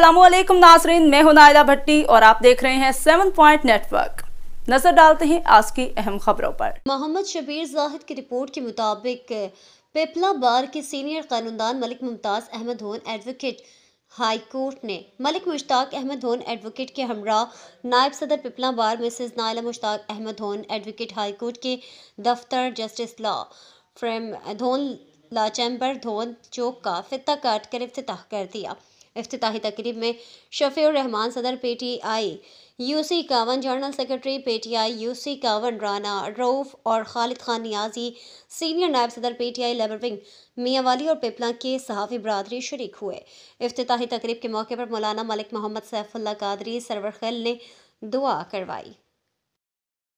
असलम नाजरीन मैं हूं नायदा भट्टी और आप देख रहे हैं सेवन पॉइंट नेटवर्क नजर डालते हैं आज की अहम खबरों पर मोहम्मद शबीर जाहिद की रिपोर्ट के मुताबिक पेपला बार के सीनियर कानूनदान मलिक मुमताज़ अहमद होन एडवोकेट हाई कोर्ट ने मलिक मुश्ताक अहमद होन एडवोकेट के हमरा नायब सदर पिपला बार मिसेज नायला मुश्ताक अहमद होन एडवोकेट हाई कोर्ट के दफ्तर जस्टिस लॉ फ्रेम धोन ला चैम्बर धोन चौक का फिता काट कर अफ्ताह कर दिया अफ्ताही तकरीब में शफीर रहमान सदर P T I UC Kawan general secretary P T I UC Kawan Rana Rauf और खालिद खान नियाजी सीनियर नायब सदर P T I labour wing Mianwali और पिपला के सहाफ़ी बरदरी शरीक हुए अफ्ताही तकरीब के मौके पर मौलाना मलिक मोहम्मद सैफुल्ला कादरी सरवर खैल ने दुआ करवाई